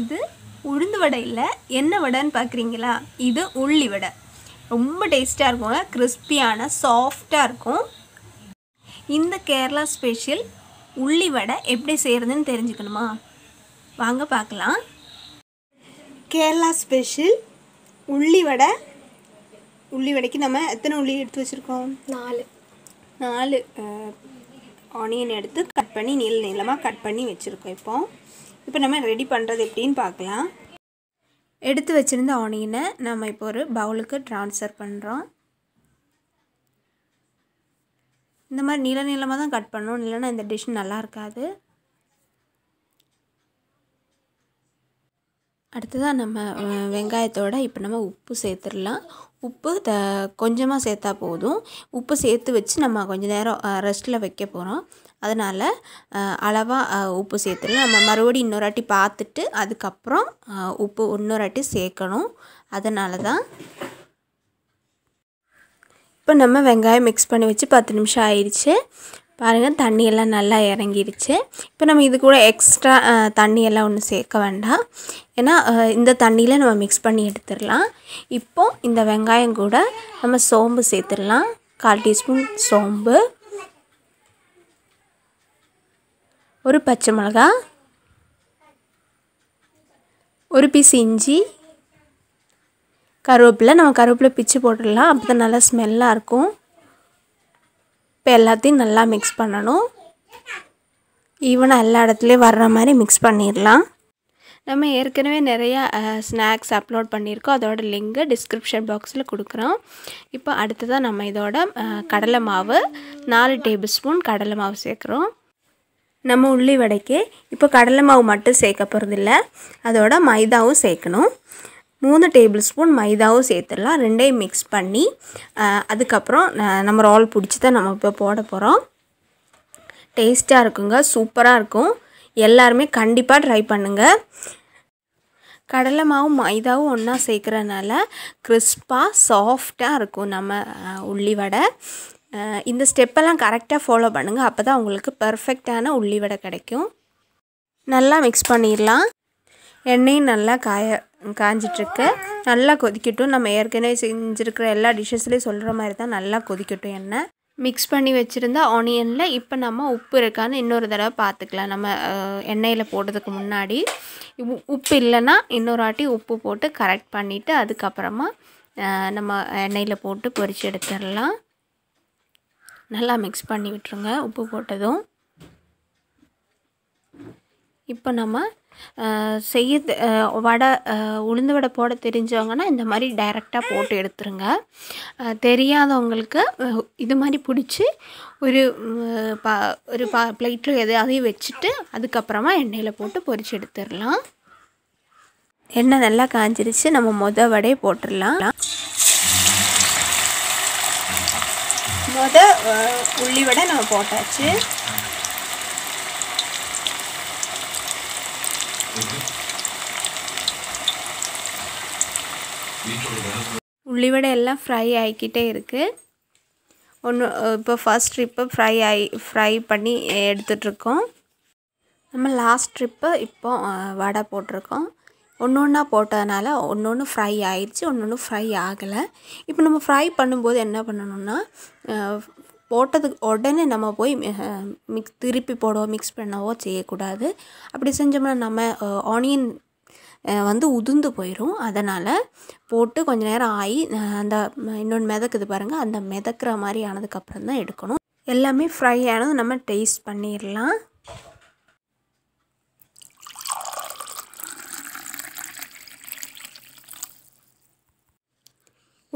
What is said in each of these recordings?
இது உளுந்து வடை இல்லை என்ன வடைன்னு பார்க்குறீங்களா இது உள்ளி வடை ரொம்ப டேஸ்ட்டாக இருக்கும் கிறிஸ்பியான சாஃப்டாக இருக்கும் இந்த கேரளா ஸ்பெஷல் உள்ளி வடை எப்படி செய்கிறதுன்னு தெரிஞ்சுக்கணுமா வாங்க பார்க்கலாம் கேரளா ஸ்பெஷல் உள்ளி வடை உள்ளி வடைக்கு நம்ம எத்தனை உள்ளி எடுத்து வச்சுருக்கோம் நாலு நாலு ஆனியன் எடுத்து கட் பண்ணி நீள நீளமாக கட் பண்ணி வச்சுருக்கோம் இப்போது இப்போ நம்ம ரெடி பண்ணுறது எப்படின்னு பார்க்கலாம் எடுத்து வச்சுருந்த ஆனியனை நம்ம இப்போ ஒரு பவுலுக்கு ட்ரான்ஸ்ஃபர் பண்ணுறோம் இந்த மாதிரி நீள நீளமாக தான் கட் பண்ணணும் இல்லைன்னா இந்த டிஷ் நல்லா இருக்காது அடுத்ததாக நம்ம வெங்காயத்தோட இப்போ நம்ம உப்பு சேர்த்துடலாம் உப்பு த கொஞ்சமாக சேர்த்தா போதும் உப்பு சேர்த்து வச்சு நம்ம கொஞ்சம் நேரம் ரெஸ்ட்டில் வைக்க போகிறோம் அதனால் அளவாக உப்பு சேர்த்துடலாம் நம்ம மறுபடியும் இன்னொராட்டி பார்த்துட்டு அதுக்கப்புறம் உப்பு இன்னொராட்டி சேர்க்கணும் அதனால தான் இப்போ நம்ம வெங்காயம் மிக்ஸ் பண்ணி வச்சு பத்து நிமிஷம் ஆயிடுச்சு பாருங்கள் தண்ணியெல்லாம் நல்லா இறங்கிருச்சு இப்போ நம்ம இது கூட எக்ஸ்ட்ரா தண்ணியெல்லாம் ஒன்றும் சேர்க்க வேண்டாம் ஏன்னா இந்த தண்ணியில் நம்ம மிக்ஸ் பண்ணி எடுத்துடலாம் இப்போது இந்த வெங்காயம் கூட நம்ம சோம்பு சேர்த்துடலாம் கால் டீஸ்பூன் சோம்பு ஒரு பச்சை மிளகா ஒரு பீஸ் இஞ்சி கருவேப்பிலை நம்ம கருவேப்பிலை பிச்சு போட்டுடலாம் அப்போ தான் நல்லா ஸ்மெல்லாக இருக்கும் இப்போ எல்லாத்தையும் நல்லா மிக்ஸ் பண்ணணும் ஈவனாக எல்லா இடத்துலையும் வர்ற மாதிரி மிக்ஸ் பண்ணிடலாம் நம்ம ஏற்கனவே நிறையா ஸ்நாக்ஸ் அப்லோட் பண்ணியிருக்கோம் அதோட லிங்க்கு டிஸ்கிரிப்ஷன் பாக்ஸில் கொடுக்குறோம் இப்போ அடுத்ததாக நம்ம இதோட கடலை மாவு நாலு டேபிள் ஸ்பூன் கடலை மாவு சேர்க்குறோம் நம்ம உள்ளி வடைக்கு இப்போ கடலை மாவு மட்டும் சேர்க்க போகிறதில்ல அதோட மைதாவும் சேர்க்கணும் மூணு டேபிள் ஸ்பூன் மைதாவும் சேர்த்துடலாம் ரெண்டையும் மிக்ஸ் பண்ணி அதுக்கப்புறம் நம்ம ரோல் பிடிச்சி தான் நம்ம இப்போ போட போகிறோம் டேஸ்ட்டாக இருக்குங்க சூப்பராக இருக்கும் எல்லாருமே கண்டிப்பாக ட்ரை பண்ணுங்கள் கடலை மாவும் மைதாவும் ஒன்றா சேர்க்குறனால கிறிஸ்பாக சாஃப்டாக இருக்கும் நம்ம உள்ளி வடை இந்த ஸ்டெப்பெல்லாம் கரெக்டாக ஃபாலோ பண்ணுங்கள் அப்போ தான் உங்களுக்கு பர்ஃபெக்டான உள்ளி வடை கிடைக்கும் நல்லா மிக்ஸ் பண்ணிடலாம் எண்ணெயும் நல்லா காய காஞ்சிட்ருக்கு நல்லா கொதிக்கட்டும் நம்ம ஏற்கனவே செஞ்சுருக்கிற எல்லா டிஷ்ஷஸ்லேயும் சொல்கிற மாதிரி தான் நல்லா கொதிக்கட்டும் எண்ணெய் மிக்ஸ் பண்ணி வச்சுருந்த ஆனியனில் இப்போ நம்ம உப்பு இருக்கான்னு இன்னொரு தடவை பார்த்துக்கலாம் நம்ம எண்ணெயில் போடுறதுக்கு முன்னாடி உப்பு இல்லைன்னா இன்னொரு ஆட்டி உப்பு போட்டு கரெக்ட் பண்ணிவிட்டு அதுக்கப்புறமா நம்ம எண்ணெயில் போட்டு பொரித்து எடுத்துடலாம் நல்லா மிக்ஸ் பண்ணி விட்டுருங்க உப்பு போட்டதும் இப்போ நம்ம செய்ய வடை உளுந்து வடை போட தெரிஞ்சவங்கன்னா இந்த மாதிரி டைரெக்டாக போட்டு எடுத்துருங்க தெரியாதவங்களுக்கு இது மாதிரி பிடிச்சி ஒரு பா ஒரு பா பிளேட்டில் எதையாவது வச்சுட்டு அதுக்கப்புறமா எண்ணெயில் போட்டு பொறிச்சு எடுத்துடலாம் எண்ணெய் நல்லா காஞ்சிருச்சு நம்ம மொத வடை போட்டுடலாம் மொத உள்ளி வடை நம்ம போட்டாச்சு உள்ளிவடை எல்லாம் ஃப்ரை ஆகிக்கிட்டே இருக்குது ஒன்று இப்போ ஃபஸ்ட் ட்ரிப்பு ஃப்ரை ஆகி ஃப்ரை பண்ணி எடுத்துகிட்ருக்கோம் நம்ம லாஸ்ட் ட்ரிப்பு இப்போ வடை போட்டிருக்கோம் ஒன்று ஒன்றா போட்டதுனால ஒன்று ஒன்று ஃப்ரை ஆயிடுச்சு ஒன்று ஒன்று ஃப்ரை ஆகலை இப்போ நம்ம ஃப்ரை பண்ணும்போது என்ன பண்ணணும்னா போட்டதுக்கு உடனே நம்ம போய் மிக்ஸ் திருப்பி போடவோ மிக்ஸ் பண்ணவோ செய்யக்கூடாது அப்படி செஞ்சோம்னா நம்ம ஆனியன் வந்து உதுந்து போயிடும் அதனால் போட்டு கொஞ்ச நேரம் ஆகி அந்த இன்னொன்று மிதக்குது பாருங்கள் அந்த மிதக்கிற மாதிரி ஆனதுக்கப்புறம் தான் எடுக்கணும் எல்லாமே ஃப்ரை ஆனது நம்ம டேஸ்ட் பண்ணிடலாம்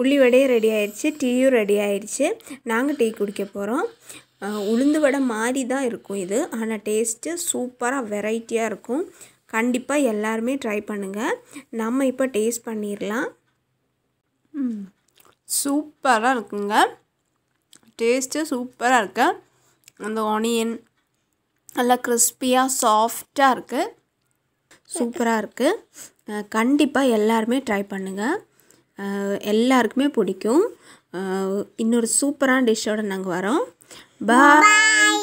உள்ளி வடையும் ரெடி ஆயிடுச்சு டீயும் ரெடி ஆயிடுச்சு நாங்கள் டீ குடிக்க போகிறோம் உளுந்து வடை மாதிரி தான் இருக்கும் இது ஆனால் டேஸ்ட்டு சூப்பராக வெரைட்டியாக இருக்கும் கண்டிப்பாக எல்லாருமே ட்ரை பண்ணுங்கள் நம்ம இப்போ டேஸ்ட் பண்ணிடலாம் சூப்பராக இருக்குங்க டேஸ்ட்டு சூப்பராக இருக்கு அந்த ஆனியன் நல்லா கிறிஸ்பியாக சாஃப்டாக இருக்குது சூப்பராக இருக்குது கண்டிப்பாக எல்லாருமே ட்ரை பண்ணுங்கள் எல்லாருக்குமே பிடிக்கும் இன்னொரு சூப்பரான டிஷ்ஷோடு நாங்கள் வரோம் பாய்